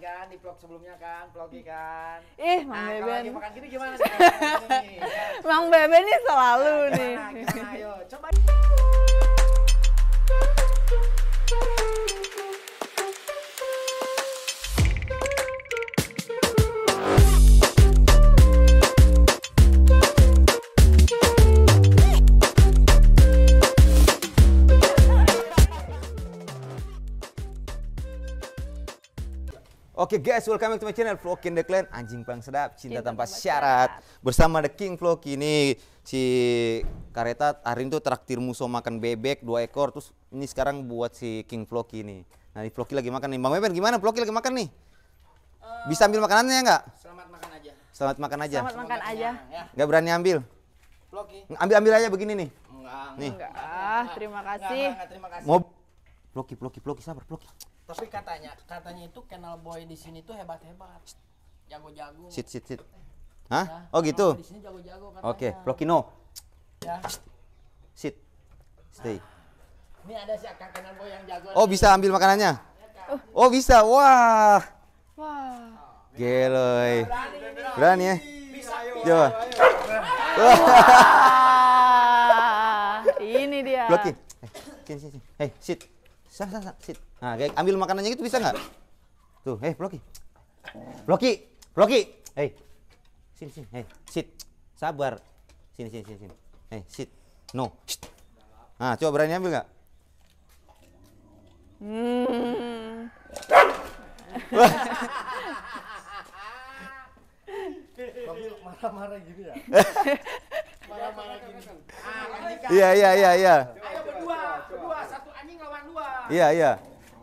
kan di vlog sebelumnya kan, vlogi kan. Ih, Mang nah, Beben. Kalau makan gini gimana sih? Mang Beben ini selalu nah, nih. Gimana, gimana, ayo, coba. guys, welcome back to my channel Vlog in the Clan Anjing paling Sedap, Cinta, Cinta Tanpa, syarat. Bersama The King Vlog ini Si Kareta hari itu traktir musuh makan bebek dua ekor Terus ini sekarang buat si King Vlog ini Nah di Vlog lagi makan nih Bang Weber gimana Vlog lagi makan nih? Eh, Bisa ambil makanannya nggak? Selamat makan aja Selamat makan aja Selamat makan aja Nggak berani ambil? Vlog Ambil-ambil aja begini nih Enggak Nih. Enggak, ah, terima kasih Enggak, enggak, terima kasih Mau Vlogi, Vlogi, Vlogi, sabar Vlogi tapi katanya katanya itu kenal boy di sini tuh hebat hebat jago-jago sit sit sit Hah? Nah, oh gitu. Di sini jago-jago katanya. Oke, okay. blokino Ya. Sit. Stay. nah, Ini ada si Kang Kenan Boy yang jago. Oh, bisa ambil makanannya? oh, Oh, bisa. Wah. Wah. Geloy. Berani, berani, berani ya? Bisa, ayo, Coba. Ayo, ayo. Ini dia. Blokin. Eh, hey, sini, sini. Hey, sit. Sah, sah, sah, sit. Nah, kayak ambil makanannya gitu bisa nggak? Tuh, eh, hey, Bloki. Bloki, Bloki. Hei, sini, sini. Hei, sit. Sabar. Sini, sini, sini, sini. Hei, sit. No. Shit. Nah, coba berani ambil nggak? Hmm. marah-marah gini gitu ya? marah-marah gini. Iya, iya, iya, iya. Iya, iya.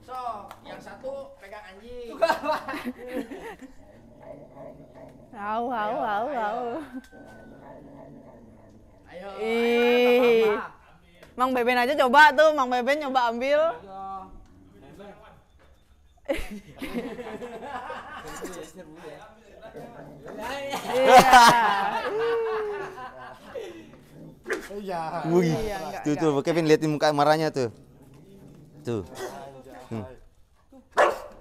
So, yang satu pegang anjing. Hau, hau, hau, hau. Ayo. Ih. Mang Beben aja coba tuh, Mang Beben coba ambil. Iya. Iya. Wih, tuh tuh Kevin liatin muka marahnya tuh. Tuh. Hmm.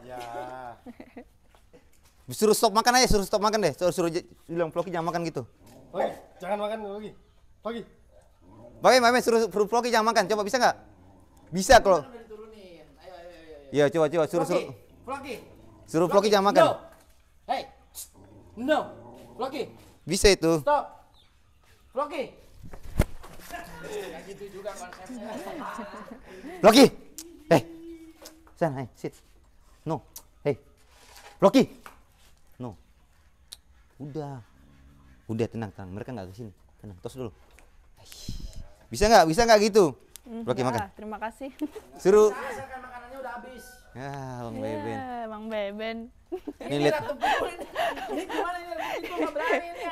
Ya. Suruh stop makan aja, suruh stop makan deh. Suruh, suruh bilang Floki jangan makan gitu. Oke, jangan makan Floki. Floki. Bagi, Mame suruh, suruh Floki jangan makan. Coba bisa nggak? Bisa kalau. Iya, coba coba suruh Floki. suruh. Floki. Suruh Floki jangan makan. No. Hey. No. Floki. Bisa itu. Stop. Floki. Kayak nah, gitu juga konsepnya. Floki eh sana eh sit. No, hey, Rocky. No, udah, udah tenang tenang. Mereka nggak kesini. Tenang, tos dulu. Bisa nggak? Bisa nggak gitu? Rocky ya, makan. Terima kasih. Suruh. Kan makanannya udah habis. Ya, Bang yeah, Beben. Bang Beben. Ini lihat. Ini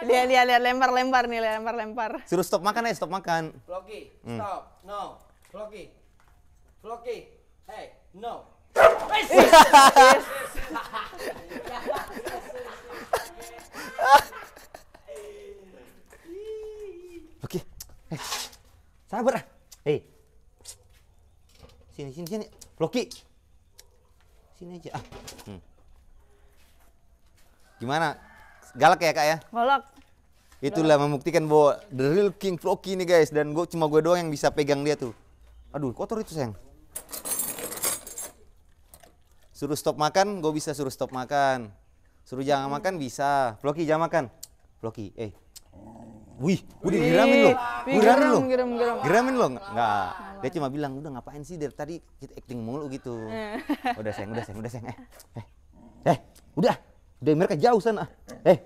Lihat, lihat, lihat lempar, lempar nih, lempar, lempar. Suruh stop makan ya, stop makan. Rocky, hmm. stop. No, Rocky, Rocky. Hey, no. Oke. Hey, sabar ah. Hey. Sini sini sini. Bloki. Sini aja ah. Hmm. Gimana? Galak ya, Kak ya? Galak. Itulah membuktikan bahwa the real King Floki nih guys dan gue cuma gue doang yang bisa pegang dia tuh. Aduh, kotor itu sayang. Suruh stop makan, gue bisa suruh stop makan. Suruh jangan makan bisa. Floki jangan makan. Floki, eh. Wih, udah geramin lo. Geramin lo. Geramin lo. Enggak. Dia cuma bilang, udah ngapain sih dari tadi kita acting mulu gitu. Udah sayang, udah sayang, udah sayang. Eh, eh, eh udah. Udah mereka jauh sana. Eh,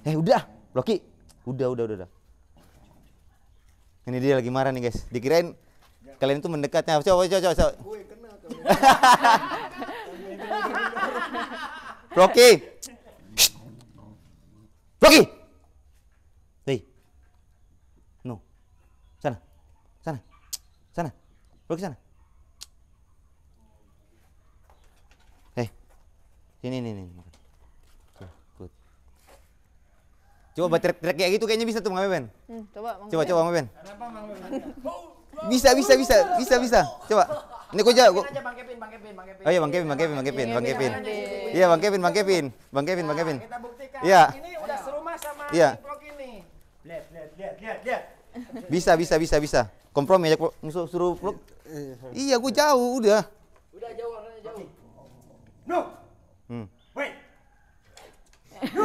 eh udah. Floki, udah, udah, udah, udah. Ini dia lagi marah nih guys. Dikirain kalian itu mendekatnya. Coba, coba, coba. coba. Rocky. Rocky. Hei. No. Sana. Sana. Sana. Rocky sana. Hei. Sini nih nih. Good. Coba buat trek kayak gitu kayaknya bisa tuh Mang Beben. Hmm, coba Mang Coba coba Mang Beben. Bisa bisa bisa bisa bisa. Coba. Ini ku aja. Bang Kevin, Bang Kevin, Bang Kevin. Oh iya Bang Kevin, Bang Kevin, Bang Kevin, Bang Kevin. Iya Bang Kevin, Bang Kevin, Bang Kevin, Bang Kevin. Kita buktikan. Iya. Ini udah serumah sama Iya. Vlog ini. Lihat, lihat, lihat, lihat, lihat. Bisa, bisa, bisa, bisa. Kompromi aja suruh suruh vlog. Iya, gua jauh udah. Udah jauh, orangnya jauh. No. Hmm. Wait. No.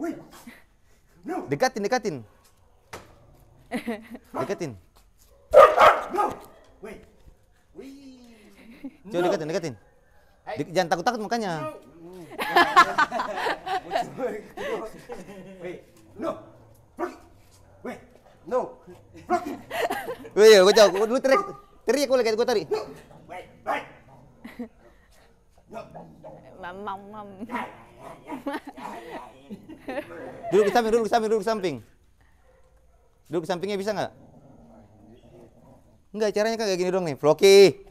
Wait. No. Dekatin, dekatin. Dekatin. No. Wait. Coba no. deketin, deketin. Hey. Dek, jangan takut-takut makanya. No. Weh, no. Weh, gue jauh. Lu teriak, teriak gue lagi gue tarik. Wait, wait. Mam, mam, mam. Ya, ya, ya, duduk di samping, duduk di samping, duduk di samping. Duduk di sampingnya bisa nggak? Enggak, caranya kayak gini dong nih. Floki.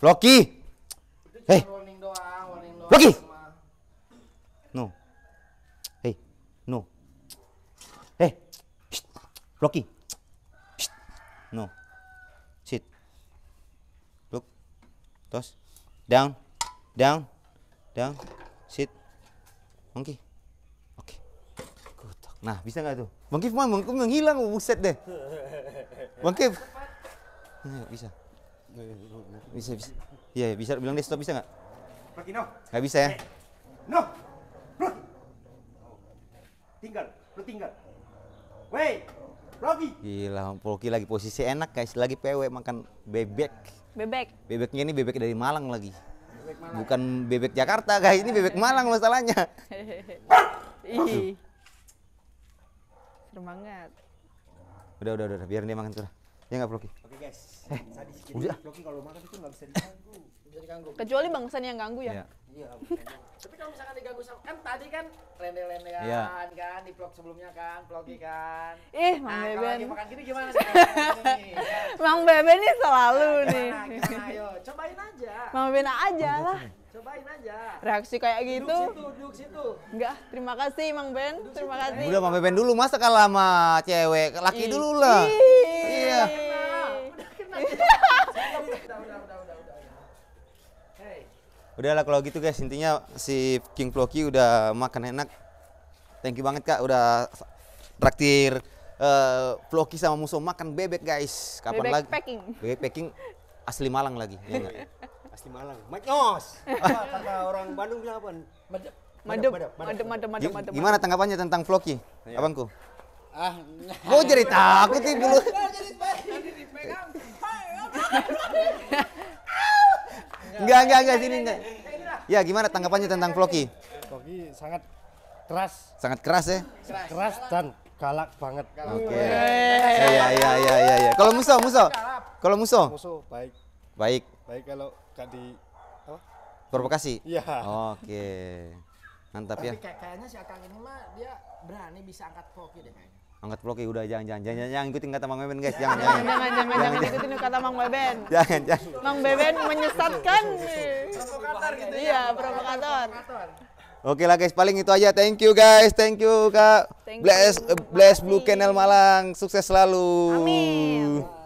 Loki. hey, Floki. No. hey, No. hey, Floki. No. Sit. Look. Toss. Down. Down. Down. Sit. Monkey. Oke. Okay. Nah, bisa nggak tuh? Monkey Bangkit Monkey menghilang, buset deh. Monkey. Nah, bisa. Bisa bisa. Iya, yeah, bisa bilang deh stop bisa nggak? Pergi no. Nggak bisa ya? Eh, no. Bro. Tinggal, lu tinggal. Wey, Rocky. Gila, Rocky lagi posisi enak guys, lagi PW makan bebek. Bebek. Bebeknya ini bebek dari Malang lagi. Bebek Malang. Bukan bebek Jakarta guys, ini bebek Malang masalahnya. Ih. Semangat. Udah, udah, udah, biar dia makan sudah. Ya nggak vlogi. Oke guys. Eh, Sadis, udah. kalau makan itu nggak bisa diganggu. bisa diganggu. Kecuali Bang San yang ganggu ya. Iya. iya Tapi kalau misalkan diganggu sama kan tadi kan rende-rendean ya. kan di vlog sebelumnya kan, vlogi kan. Ih, nah, Mang nah, Beben. Kalau makan gini gimana sih? Mang Beben nih selalu nah, nih. Gimana, ayo. Cobain aja. Mang Beben aja lah. Cobain aja. Reaksi kayak gitu. Duduk situ, duduk situ. Enggak, terima kasih Mang Ben. terima kasih. Udah Mang Beben dulu masa kalah sama cewek, laki dulu lah ya. Udah lah kalau gitu guys, intinya si King Floki udah makan enak. Thank you banget Kak udah traktir uh, Floki sama musuh makan bebek guys. Kapan bebek lagi? Packing. Bebek packing asli Malang lagi. enggak? Ya asli Malang. Macos. Kata orang Bandung bilang apa? Madep. Madep, madep, madep, madep, madep. Gimana tanggapannya tentang Floki, iya. abangku? Ah, mau cerita aku sih dulu. Enggak, enggak, enggak sini enggak. Ya, gimana tanggapannya tentang Floki? Floki sangat keras. Sangat keras ya? Keras dan galak banget. Oke. Iya, iya, iya, iya, iya. Kalau Muso, Muso. Kalau Muso? Muso baik. Baik. Baik kalau enggak di apa? Provokasi. Iya. Oke. Mantap ya. Tapi kayaknya si Akang ini mah dia berani bisa angkat Floki deh kayaknya angkat vlog ya udah jangan jangan jangan, jangan, jangan ikutin kata Mang Beben guys jangan jangan jangan jangan, jangan, jangan ikutin kata Mang Beben jangan jangan Mang Beben menyesatkan provokator gitu ya. iya provokator Oke lah guys, paling itu aja. Thank you guys, thank you kak. bless, bless Blue Channel Malang, sukses selalu. Amin.